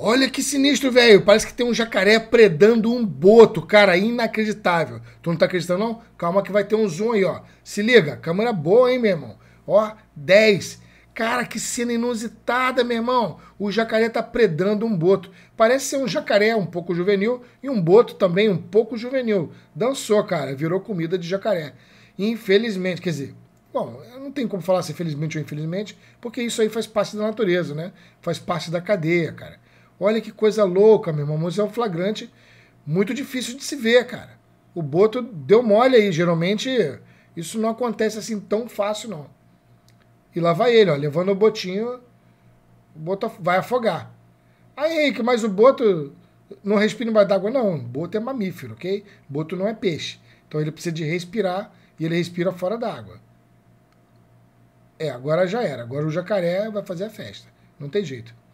Olha que sinistro, velho. Parece que tem um jacaré predando um boto, cara. Inacreditável. Tu não tá acreditando, não? Calma que vai ter um zoom aí, ó. Se liga. Câmera boa, hein, meu irmão? Ó, 10. Cara, que cena inusitada, meu irmão. O jacaré tá predando um boto. Parece ser um jacaré um pouco juvenil e um boto também um pouco juvenil. Dançou, cara. Virou comida de jacaré. Infelizmente, quer dizer, Bom, não tem como falar se é felizmente ou infelizmente, porque isso aí faz parte da natureza, né? Faz parte da cadeia, cara. Olha que coisa louca, meu irmão. Mas é um flagrante muito difícil de se ver, cara. O Boto deu mole aí. Geralmente isso não acontece assim tão fácil, não. E lá vai ele, ó, levando o Botinho. O Boto vai afogar. Aí, Henrique, mas o Boto não respira embaixo d'água, não. O boto é mamífero, ok? O boto não é peixe. Então ele precisa de respirar e ele respira fora d'água. É, agora já era. Agora o jacaré vai fazer a festa. Não tem jeito.